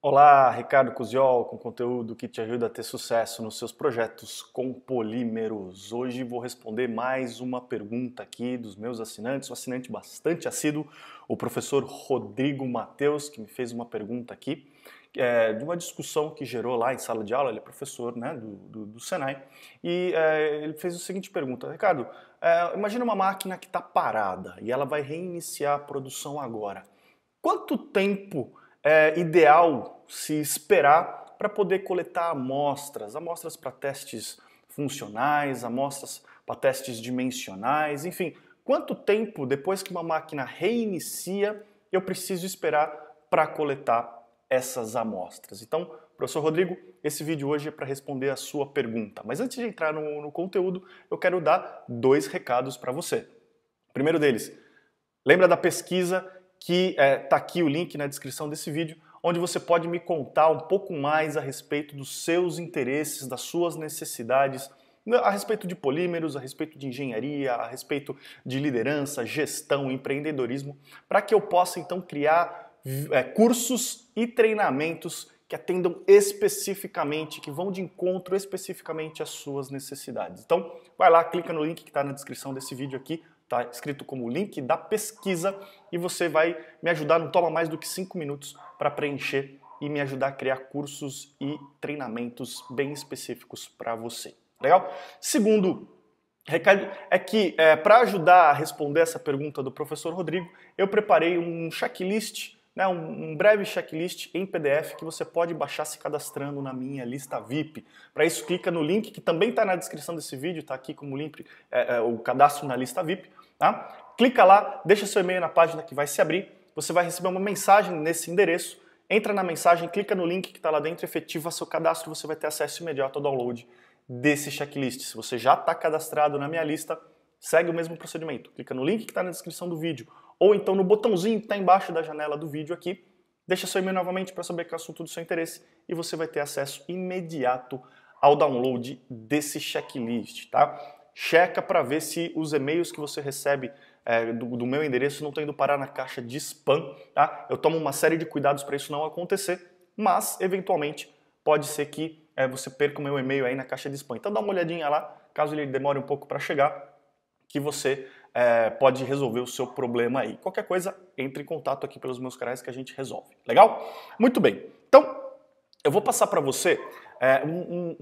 Olá, Ricardo Cusiol, com conteúdo que te ajuda a ter sucesso nos seus projetos com polímeros. Hoje vou responder mais uma pergunta aqui dos meus assinantes, um assinante bastante assíduo, o professor Rodrigo Mateus, que me fez uma pergunta aqui é, de uma discussão que gerou lá em sala de aula, ele é professor né, do, do, do Senai, e é, ele fez a seguinte pergunta, Ricardo, é, imagina uma máquina que está parada e ela vai reiniciar a produção agora. Quanto tempo é ideal se esperar para poder coletar amostras, amostras para testes funcionais, amostras para testes dimensionais, enfim, quanto tempo depois que uma máquina reinicia eu preciso esperar para coletar essas amostras? Então, professor Rodrigo, esse vídeo hoje é para responder a sua pergunta. Mas antes de entrar no, no conteúdo, eu quero dar dois recados para você. O primeiro deles, lembra da pesquisa que está é, tá aqui o link na descrição desse vídeo, onde você pode me contar um pouco mais a respeito dos seus interesses, das suas necessidades, né, a respeito de polímeros, a respeito de engenharia, a respeito de liderança, gestão, empreendedorismo, para que eu possa então criar é, cursos e treinamentos que atendam especificamente, que vão de encontro especificamente às suas necessidades. Então, vai lá, clica no link que está na descrição desse vídeo aqui, Está escrito como link da pesquisa e você vai me ajudar, não toma mais do que 5 minutos para preencher e me ajudar a criar cursos e treinamentos bem específicos para você. Legal? Segundo recado é que, é, para ajudar a responder essa pergunta do professor Rodrigo, eu preparei um checklist, né, um, um breve checklist em PDF que você pode baixar se cadastrando na minha lista VIP. Para isso, clica no link que também está na descrição desse vídeo, está aqui como link é, é, o cadastro na lista VIP. Tá? Clica lá, deixa seu e-mail na página que vai se abrir, você vai receber uma mensagem nesse endereço, entra na mensagem, clica no link que está lá dentro, efetiva seu cadastro, você vai ter acesso imediato ao download desse checklist. Se você já está cadastrado na minha lista, segue o mesmo procedimento. Clica no link que está na descrição do vídeo, ou então no botãozinho que está embaixo da janela do vídeo aqui, deixa seu e-mail novamente para saber que é o assunto do seu interesse e você vai ter acesso imediato ao download desse checklist, tá? checa para ver se os e-mails que você recebe é, do, do, meu endereço não estão tá indo parar na caixa de spam. Tá? Eu tomo uma série de cuidados para isso não acontecer, mas eventualmente pode ser que é, você perca o meu e-mail aí na caixa de spam. Então dá uma olhadinha lá, caso ele demore um pouco para chegar, que você é, pode resolver o seu problema aí. Qualquer coisa, entre em contato aqui pelos meus canais que a gente resolve. Legal? Muito bem. Então, eu vou passar para você é, um,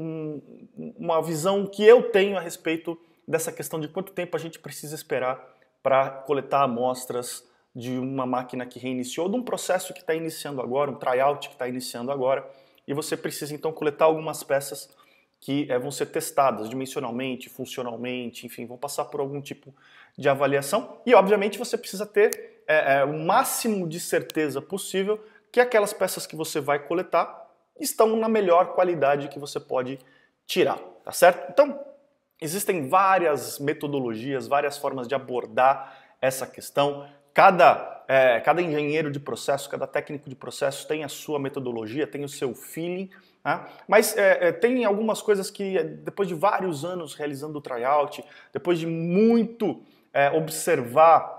um, uma visão que eu tenho a respeito dessa questão de quanto tempo a gente precisa esperar para coletar amostras de uma máquina que reiniciou, de um processo que está iniciando agora, um tryout que está iniciando agora, e você precisa então coletar algumas peças que é, vão ser testadas dimensionalmente, funcionalmente, enfim, vão passar por algum tipo de avaliação. E obviamente você precisa ter é, é, o máximo de certeza possível que aquelas peças que você vai coletar estão na melhor qualidade que você pode tirar, tá certo? Então, existem várias metodologias, várias formas de abordar essa questão. Cada, é, cada engenheiro de processo, cada técnico de processo tem a sua metodologia, tem o seu feeling, né? mas é, é, tem algumas coisas que, é, depois de vários anos realizando o tryout, depois de muito é, observar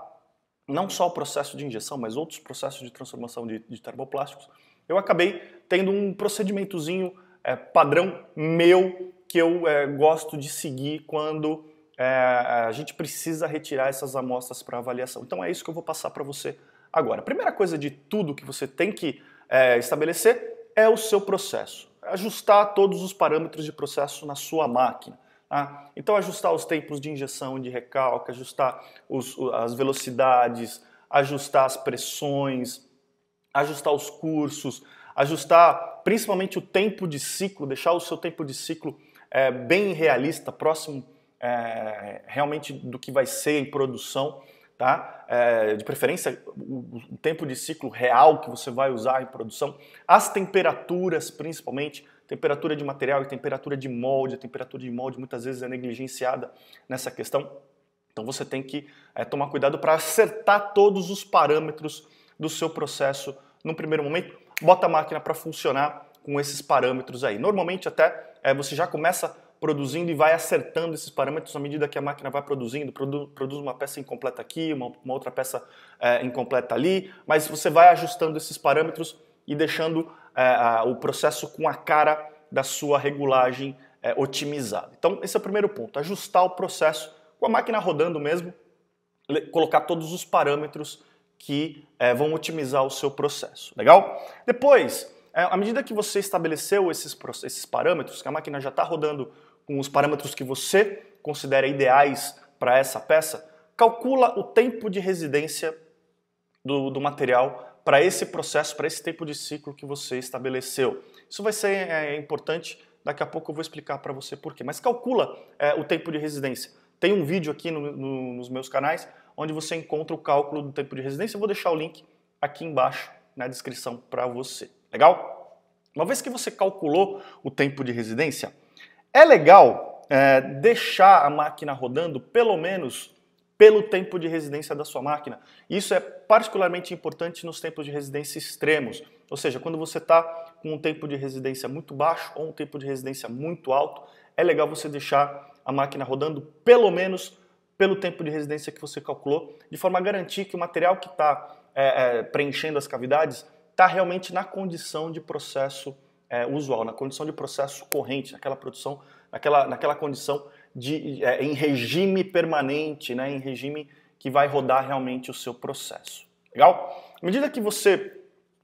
não só o processo de injeção, mas outros processos de transformação de, de termoplásticos, eu acabei tendo um procedimentozinho é, padrão meu que eu é, gosto de seguir quando é, a gente precisa retirar essas amostras para avaliação. Então é isso que eu vou passar para você agora. A primeira coisa de tudo que você tem que estabelecer é o seu processo. Ajustar todos os parâmetros de processo na sua máquina. Tá? Então ajustar os tempos de injeção, de recalque, ajustar os, as velocidades, ajustar as pressões, ajustar os cursos, ajustar principalmente o tempo de ciclo, deixar o seu tempo de ciclo é, bem realista, próximo é, realmente do que vai ser em produção, tá? É, de preferência, o, o, tempo de ciclo real que você vai usar em produção, as temperaturas principalmente, temperatura de material e temperatura de molde, a temperatura de molde muitas vezes é negligenciada nessa questão, então você tem que é, tomar cuidado para acertar todos os parâmetros do seu processo no primeiro momento. Bota a máquina para funcionar com esses parâmetros aí. Normalmente até é, você já começa produzindo e vai acertando esses parâmetros à medida que a máquina vai produzindo, produ produz uma peça incompleta aqui, uma, uma outra peça é, incompleta ali, mas você vai ajustando esses parâmetros e deixando é, a, o processo com a cara da sua regulagem é, otimizada. Então esse é o primeiro ponto, ajustar o processo com a máquina rodando mesmo, colocar todos os parâmetros que é, vão otimizar o seu processo. Legal? Depois, é, à medida que você estabeleceu esses, esses parâmetros, que a máquina já está rodando com os parâmetros que você considera ideais para essa peça, calcula o tempo de residência do, do material para esse processo, para esse tempo de ciclo que você estabeleceu. Isso vai ser é, importante, daqui a pouco eu vou explicar para você porquê. Mas calcula é, o tempo de residência. Tem um vídeo aqui no, no, nos meus canais onde você encontra o cálculo do tempo de residência. Eu vou deixar o link aqui embaixo na descrição para você. Legal? Uma vez que você calculou o tempo de residência, é legal é, deixar a máquina rodando pelo menos pelo tempo de residência da sua máquina. Isso é particularmente importante nos tempos de residência extremos, ou seja, quando você está com um tempo de residência muito baixo ou um tempo de residência muito alto, é legal você deixar a máquina rodando pelo menos pelo tempo de residência que você calculou, de forma a garantir que o material que está é, é, preenchendo as cavidades está realmente na condição de processo é, usual, na condição de processo corrente, naquela produção, naquela, naquela condição de, é, em regime permanente, né, em regime que vai rodar realmente o seu processo. Legal? À medida que você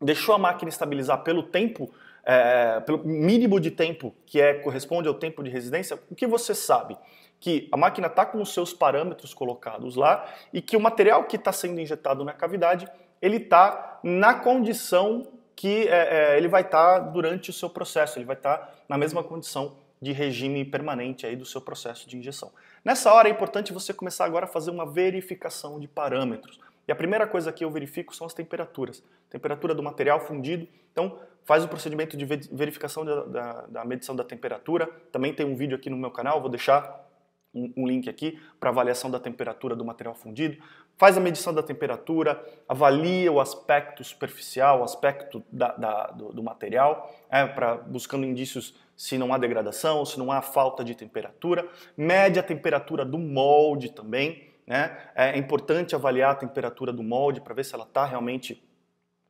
deixou a máquina estabilizar pelo tempo, é, pelo mínimo de tempo que é corresponde ao tempo de residência, o que você sabe? que a máquina está com os seus parâmetros colocados lá e que o material que está sendo injetado na cavidade ele está na condição que é, é, ele vai estar tá durante o seu processo, ele vai estar tá na mesma condição de regime permanente aí do seu processo de injeção. Nessa hora é importante você começar agora a fazer uma verificação de parâmetros. E a primeira coisa que eu verifico são as temperaturas. Temperatura do material fundido. Então, faz o procedimento de verificação da, da, da medição da temperatura. Também tem um vídeo aqui no meu canal, vou deixar um, link aqui para avaliação da temperatura do material fundido. Faz a medição da temperatura, avalia o aspecto superficial, o aspecto da, da, do, do, material, é, pra, buscando indícios se não há degradação, se não há falta de temperatura. Mede a temperatura do molde também. Né? É importante avaliar a temperatura do molde para ver se ela está realmente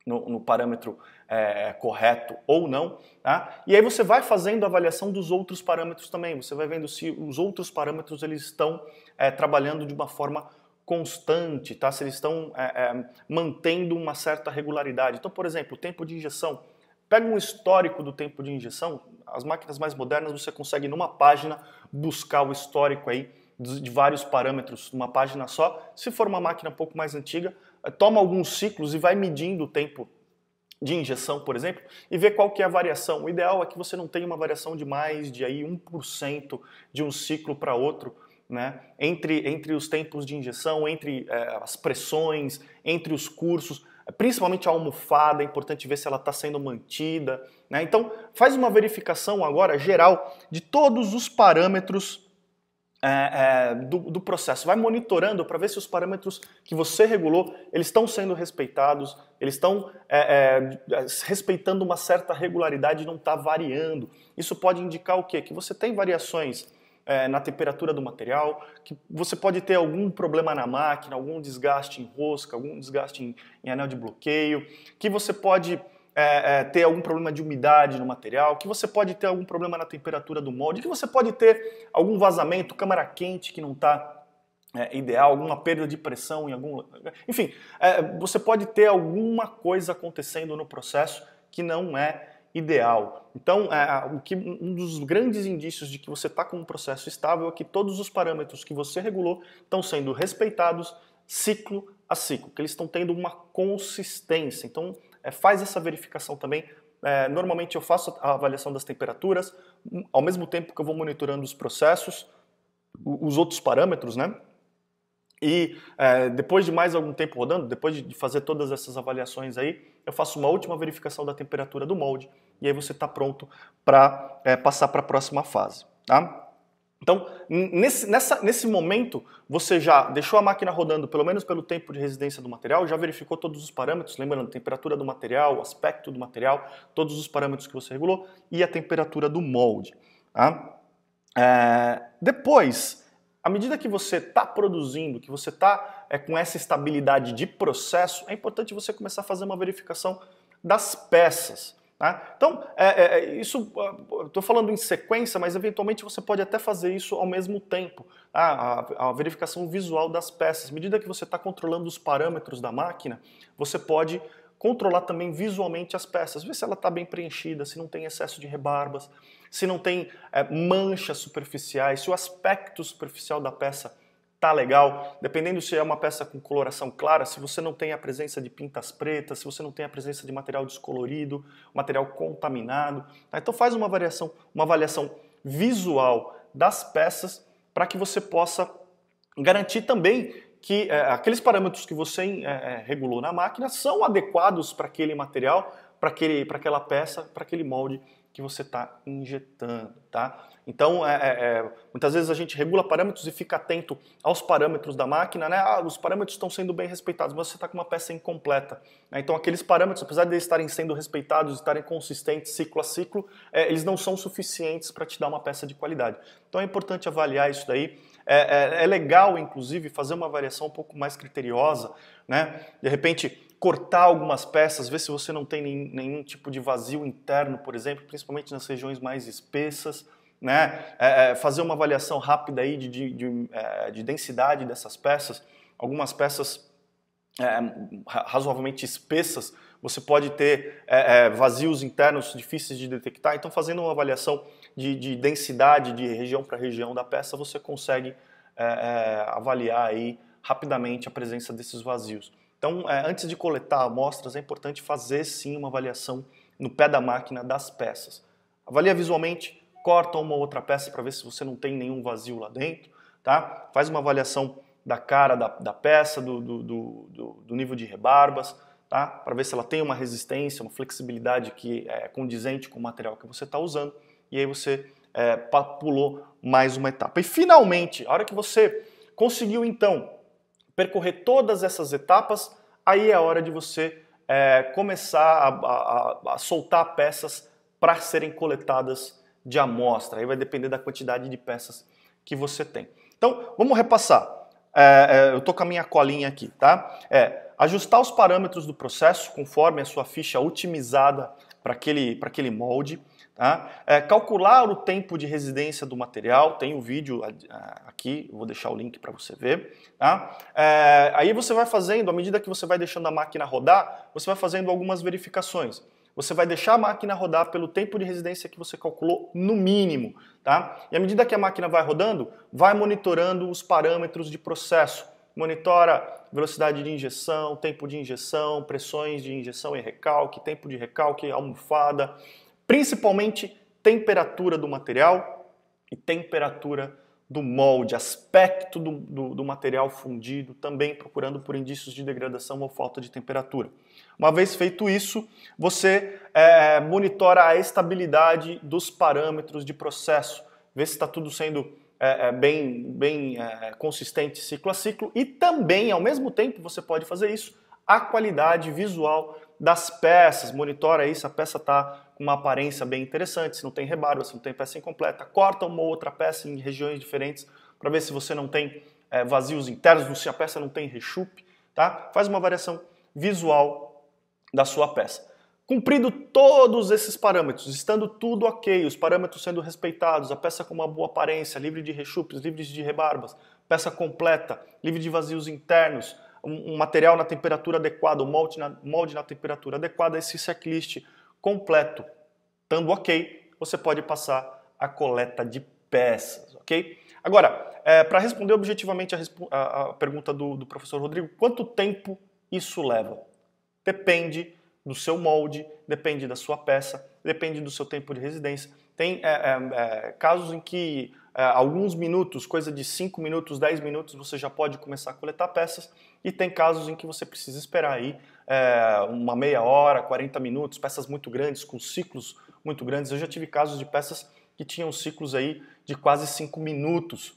no, no parâmetro é, é, correto ou não. Tá? E aí você vai fazendo a avaliação dos outros parâmetros também. Você vai vendo se os outros parâmetros eles estão é, trabalhando de uma forma constante, tá? se eles estão é, é mantendo uma certa regularidade. Então, por exemplo, o tempo de injeção. Pega um histórico do tempo de injeção. As máquinas mais modernas você consegue numa página buscar o histórico aí de vários parâmetros numa página só. Se for uma máquina um pouco mais antiga, toma alguns ciclos e vai medindo o tempo de injeção, por exemplo, e ver qual que é a variação. O ideal é que você não tenha uma variação de mais de aí 1% de um ciclo para outro, né? entre, entre os tempos de injeção, entre é, as pressões, entre os cursos, principalmente a almofada, é importante ver se ela está sendo mantida. Né? Então, faz uma verificação agora geral de todos os parâmetros é, é, do, do, processo. Vai monitorando para ver se os parâmetros que você regulou eles estão sendo respeitados, eles estão é, é, respeitando uma certa regularidade, não está variando. Isso pode indicar o quê? Que você tem variações é, na temperatura do material, que você pode ter algum problema na máquina, algum desgaste em rosca, algum desgaste em, em anel de bloqueio, que você pode é, é, ter algum problema de umidade no material, que você pode ter algum problema na temperatura do molde, que você pode ter algum vazamento, câmara quente que não está é, ideal, alguma perda de pressão em algum. Enfim, é, você pode ter alguma coisa acontecendo no processo que não é ideal. Então, é, o que, um dos grandes indícios de que você está com um processo estável é que todos os parâmetros que você regulou estão sendo respeitados ciclo a ciclo, que eles estão tendo uma consistência. Então, é, faz essa verificação também. É, normalmente eu faço a avaliação das temperaturas, ao mesmo tempo que eu vou monitorando os processos, os outros parâmetros, né? E é, depois de mais algum tempo rodando, depois de fazer todas essas avaliações aí, eu faço uma última verificação da temperatura do molde e aí você está pronto para é, passar para a próxima fase, tá? Então, nesse, nessa, nesse momento, você já deixou a máquina rodando pelo menos pelo tempo de residência do material, já verificou todos os parâmetros, lembrando, temperatura do material, aspecto do material, todos os parâmetros que você regulou e a temperatura do molde. Tá? É, depois, à medida que você está produzindo, que você está é, com essa estabilidade de processo, é importante você começar a fazer uma verificação das peças. Tá? Então, é, é, é isso ah, estou falando em sequência, mas eventualmente você pode até fazer isso ao mesmo tempo. Tá? A, a, verificação visual das peças. À medida que você está controlando os parâmetros da máquina, você pode controlar também visualmente as peças, ver se ela está bem preenchida, se não tem excesso de rebarbas, se não tem é, manchas superficiais, se o aspecto superficial da peça tá legal, dependendo se é uma peça com coloração clara, se você não tem a presença de pintas pretas, se você não tem a presença de material descolorido, material contaminado. Tá? Então faz uma variação, uma avaliação visual das peças para que você possa garantir também que é, aqueles parâmetros que você é, regulou na máquina são adequados para aquele material, para aquela peça, para aquele molde que você está injetando, tá? Então, é, é, é, muitas vezes a gente regula parâmetros e fica atento aos parâmetros da máquina, né? Ah, os parâmetros estão sendo bem respeitados, mas você está com uma peça incompleta. Né? Então, aqueles parâmetros, apesar de eles estarem sendo respeitados, estarem consistentes ciclo a ciclo, é, eles não são suficientes para te dar uma peça de qualidade. Então, é importante avaliar isso daí. É, é, é legal, inclusive, fazer uma avaliação um pouco mais criteriosa, né? De repente, cortar algumas peças, ver se você não tem nenhum, nenhum tipo de vazio interno, por exemplo, principalmente nas regiões mais espessas. Né? É, é fazer uma avaliação rápida aí de, de, de, é, de densidade dessas peças. Algumas peças é, razoavelmente espessas, você pode ter é, é, vazios internos difíceis de detectar. Então, fazendo uma avaliação de, de densidade de região para região da peça, você consegue avaliar aí rapidamente a presença desses vazios. Então, é, antes de coletar amostras, é importante fazer sim uma avaliação no pé da máquina das peças. Avalia visualmente, corta uma ou outra peça para ver se você não tem nenhum vazio lá dentro, tá? Faz uma avaliação da cara da, da peça, do, do, do, do, nível de rebarbas, tá? Para ver se ela tem uma resistência, uma flexibilidade que é condizente com o material que você está usando. E aí você é, pulou mais uma etapa. E finalmente, a hora que você conseguiu então percorrer todas essas etapas, aí é a hora de você é, começar a, a, a, soltar peças para serem coletadas de amostra. Aí vai depender da quantidade de peças que você tem. Então, vamos repassar. É, é, eu estou com a minha colinha aqui, tá? É, ajustar os parâmetros do processo conforme a sua ficha otimizada para aquele, aquele molde Tá? É, calcular o tempo de residência do material, tem o um vídeo aqui, vou deixar o link para você ver. Tá? É, aí você vai fazendo, à medida que você vai deixando a máquina rodar, você vai fazendo algumas verificações. Você vai deixar a máquina rodar pelo tempo de residência que você calculou no mínimo. Tá? E à medida que a máquina vai rodando, vai monitorando os parâmetros de processo monitora velocidade de injeção, tempo de injeção, pressões de injeção e recalque, tempo de recalque, almofada, principalmente temperatura do material e temperatura do molde, aspecto do, do, do, material fundido, também procurando por indícios de degradação ou falta de temperatura. Uma vez feito isso, você é, monitora a estabilidade dos parâmetros de processo, vê se está tudo sendo é, é, bem, bem é, consistente ciclo a ciclo e também, ao mesmo tempo, você pode fazer isso, a qualidade visual das peças, monitora aí se a peça está com uma aparência bem interessante, se não tem rebarba, se não tem peça incompleta, corta uma outra peça em regiões diferentes para ver se você não tem é, vazios internos, se a peça não tem rechupe, tá? Faz uma variação visual da sua peça. Cumprido todos esses parâmetros, estando tudo ok, os parâmetros sendo respeitados, a peça com uma boa aparência, livre de rechupes, livre de rebarbas, peça completa, livre de vazios internos, um, material na temperatura adequada, um molde na, molde na temperatura adequada, esse checklist completo, estando ok, você pode passar a coleta de peças, ok? Agora, é, para responder objetivamente a, a, a pergunta do, do professor Rodrigo, quanto tempo isso leva? Depende do seu molde, depende da sua peça, depende do seu tempo de residência. Tem é, é, é casos em que é, alguns minutos, coisa de 5 minutos, 10 minutos, você já pode começar a coletar peças. E tem casos em que você precisa esperar aí é, uma meia hora, 40 minutos, peças muito grandes, com ciclos muito grandes. Eu já tive casos de peças que tinham ciclos aí de quase 5 minutos.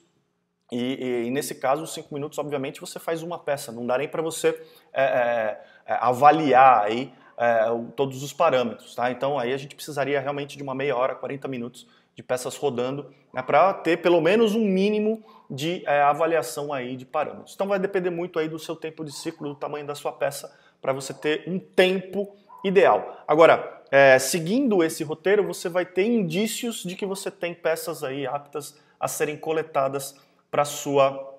E, e, e, nesse caso, os 5 minutos, obviamente, você faz uma peça, não dá nem para você é, é, é, avaliar aí é, todos os parâmetros, tá? Então aí a gente precisaria realmente de uma meia hora, 40 minutos de peças rodando, né, para ter pelo menos um mínimo de é, avaliação aí de parâmetros. Então vai depender muito aí do seu tempo de ciclo, do tamanho da sua peça, para você ter um tempo ideal. Agora, é, seguindo esse roteiro, você vai ter indícios de que você tem peças aí aptas a serem coletadas para sua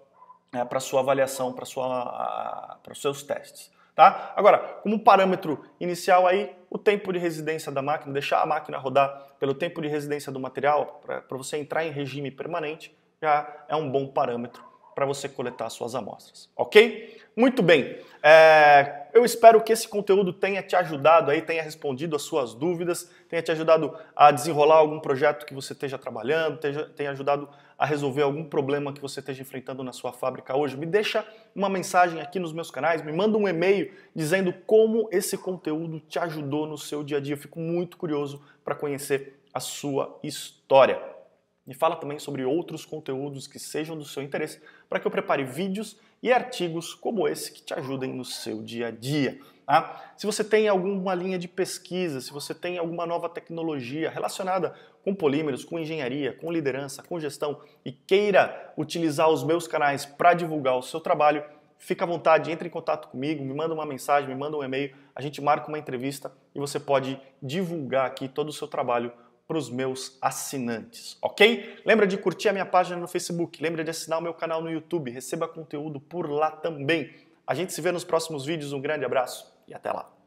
é, para sua avaliação, para sua para os seus testes. Tá? Agora, como parâmetro inicial aí, o tempo de residência da máquina, deixar a máquina rodar pelo tempo de residência do material, para você entrar em regime permanente, já é um bom parâmetro para você coletar suas amostras, ok? Muito bem, é, eu espero que esse conteúdo tenha te ajudado aí, tenha respondido as suas dúvidas, tenha te ajudado a desenrolar algum projeto que você esteja trabalhando, tenha, tenha ajudado a resolver algum problema que você esteja enfrentando na sua fábrica hoje, me deixa uma mensagem aqui nos meus canais, me manda um e-mail dizendo como esse conteúdo te ajudou no seu dia a dia. Eu fico muito curioso para conhecer a sua história. Me fala também sobre outros conteúdos que sejam do seu interesse, para que eu prepare vídeos e artigos como esse que te ajudem no seu dia a dia. Tá? Se você tem alguma linha de pesquisa, se você tem alguma nova tecnologia relacionada com polímeros, com engenharia, com liderança, com gestão e queira utilizar os meus canais para divulgar o seu trabalho, fica à vontade, entre em contato comigo, me manda uma mensagem, me manda um e-mail, a gente marca uma entrevista e você pode divulgar aqui todo o seu trabalho para os meus assinantes, ok? Lembra de curtir a minha página no Facebook, lembra de assinar o meu canal no YouTube, receba conteúdo por lá também. A gente se vê nos próximos vídeos, um grande abraço e até lá.